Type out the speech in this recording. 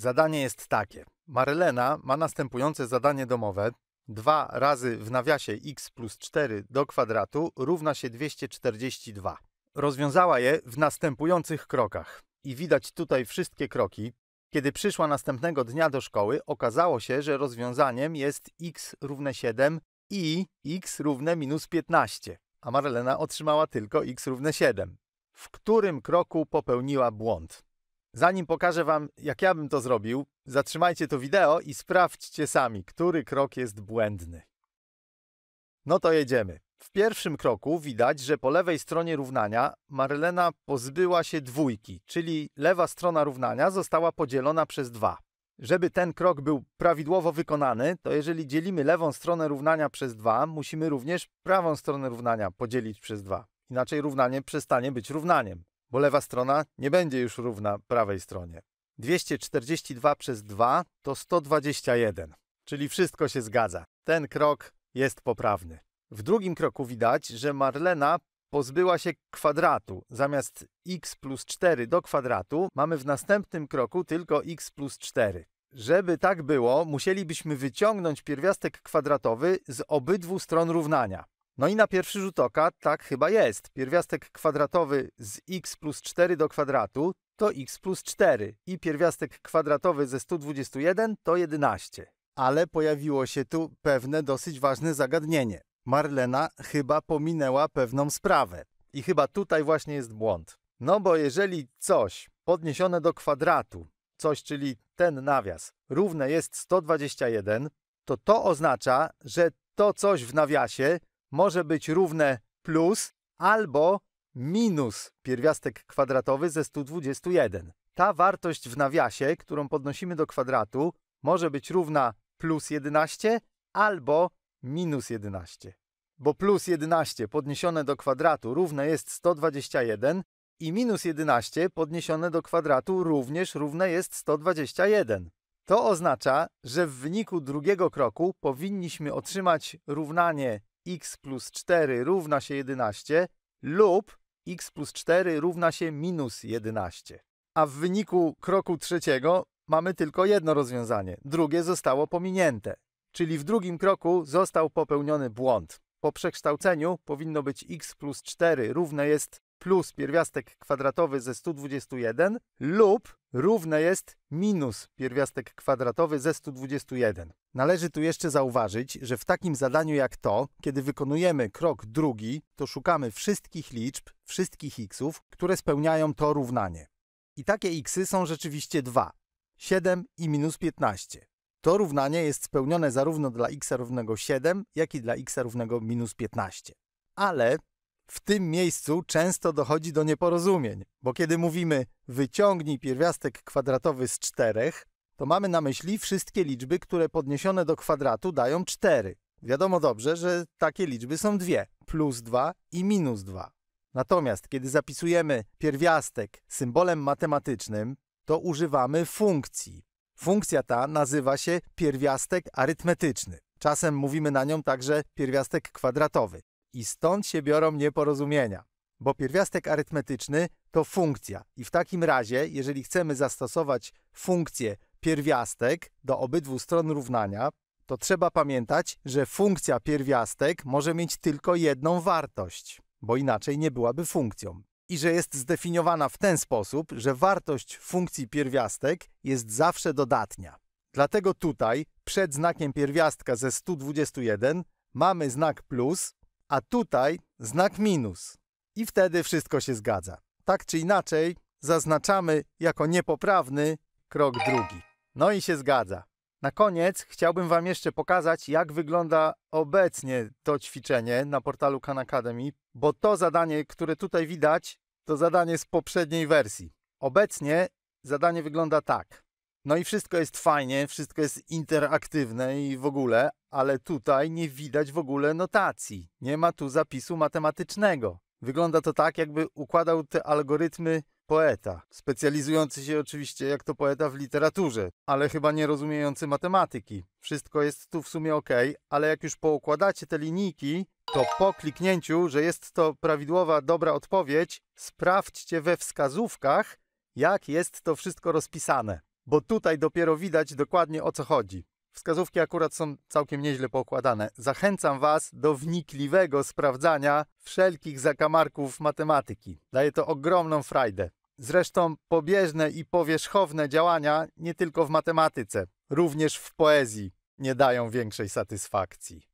Zadanie jest takie. Marlena ma następujące zadanie domowe. 2 razy w nawiasie x plus 4 do kwadratu równa się 242. Rozwiązała je w następujących krokach. I widać tutaj wszystkie kroki. Kiedy przyszła następnego dnia do szkoły, okazało się, że rozwiązaniem jest x równe 7 i x równe minus 15, a Marlena otrzymała tylko x równe 7. W którym kroku popełniła błąd? Zanim pokażę Wam, jak ja bym to zrobił, zatrzymajcie to wideo i sprawdźcie sami, który krok jest błędny. No to jedziemy. W pierwszym kroku widać, że po lewej stronie równania Marlena pozbyła się dwójki, czyli lewa strona równania została podzielona przez dwa. Żeby ten krok był prawidłowo wykonany, to jeżeli dzielimy lewą stronę równania przez dwa, musimy również prawą stronę równania podzielić przez dwa. Inaczej równanie przestanie być równaniem bo lewa strona nie będzie już równa prawej stronie. 242 przez 2 to 121, czyli wszystko się zgadza. Ten krok jest poprawny. W drugim kroku widać, że Marlena pozbyła się kwadratu. Zamiast x plus 4 do kwadratu mamy w następnym kroku tylko x plus 4. Żeby tak było, musielibyśmy wyciągnąć pierwiastek kwadratowy z obydwu stron równania. No i na pierwszy rzut oka tak chyba jest. Pierwiastek kwadratowy z x plus 4 do kwadratu to x plus 4 i pierwiastek kwadratowy ze 121 to 11. Ale pojawiło się tu pewne dosyć ważne zagadnienie. Marlena chyba pominęła pewną sprawę. I chyba tutaj właśnie jest błąd. No bo jeżeli coś podniesione do kwadratu, coś czyli ten nawias, równe jest 121, to to oznacza, że to coś w nawiasie może być równe plus albo minus pierwiastek kwadratowy ze 121. Ta wartość w nawiasie, którą podnosimy do kwadratu, może być równa plus 11 albo minus 11. Bo plus 11 podniesione do kwadratu równe jest 121 i minus 11 podniesione do kwadratu również równe jest 121. To oznacza, że w wyniku drugiego kroku powinniśmy otrzymać równanie x plus 4 równa się 11 lub x plus 4 równa się minus 11. A w wyniku kroku trzeciego mamy tylko jedno rozwiązanie. Drugie zostało pominięte. Czyli w drugim kroku został popełniony błąd. Po przekształceniu powinno być x plus 4 równe jest plus pierwiastek kwadratowy ze 121 lub równe jest minus pierwiastek kwadratowy ze 121. Należy tu jeszcze zauważyć, że w takim zadaniu jak to, kiedy wykonujemy krok drugi, to szukamy wszystkich liczb, wszystkich xów, które spełniają to równanie. I takie xy są rzeczywiście dwa: 7 i minus 15. To równanie jest spełnione zarówno dla x równego 7, jak i dla x równego minus 15. Ale w tym miejscu często dochodzi do nieporozumień, bo kiedy mówimy wyciągnij pierwiastek kwadratowy z czterech, to mamy na myśli wszystkie liczby, które podniesione do kwadratu dają 4. Wiadomo dobrze, że takie liczby są dwie, plus 2 i minus 2. Natomiast kiedy zapisujemy pierwiastek symbolem matematycznym, to używamy funkcji. Funkcja ta nazywa się pierwiastek arytmetyczny. Czasem mówimy na nią także pierwiastek kwadratowy. I stąd się biorą nieporozumienia, bo pierwiastek arytmetyczny to funkcja i w takim razie, jeżeli chcemy zastosować funkcję pierwiastek do obydwu stron równania, to trzeba pamiętać, że funkcja pierwiastek może mieć tylko jedną wartość, bo inaczej nie byłaby funkcją. I że jest zdefiniowana w ten sposób, że wartość funkcji pierwiastek jest zawsze dodatnia. Dlatego tutaj, przed znakiem pierwiastka ze 121, mamy znak plus, a tutaj znak minus. I wtedy wszystko się zgadza. Tak czy inaczej, zaznaczamy jako niepoprawny krok drugi. No i się zgadza. Na koniec chciałbym Wam jeszcze pokazać, jak wygląda obecnie to ćwiczenie na portalu Khan Academy, bo to zadanie, które tutaj widać, to zadanie z poprzedniej wersji. Obecnie zadanie wygląda tak. No i wszystko jest fajnie, wszystko jest interaktywne i w ogóle, ale tutaj nie widać w ogóle notacji. Nie ma tu zapisu matematycznego. Wygląda to tak, jakby układał te algorytmy poeta, specjalizujący się oczywiście jak to poeta w literaturze, ale chyba nie rozumiejący matematyki. Wszystko jest tu w sumie ok, ale jak już poukładacie te linijki, to po kliknięciu, że jest to prawidłowa, dobra odpowiedź, sprawdźcie we wskazówkach, jak jest to wszystko rozpisane, bo tutaj dopiero widać dokładnie o co chodzi. Wskazówki akurat są całkiem nieźle poukładane. Zachęcam Was do wnikliwego sprawdzania wszelkich zakamarków matematyki. Daje to ogromną frajdę. Zresztą pobieżne i powierzchowne działania nie tylko w matematyce, również w poezji nie dają większej satysfakcji.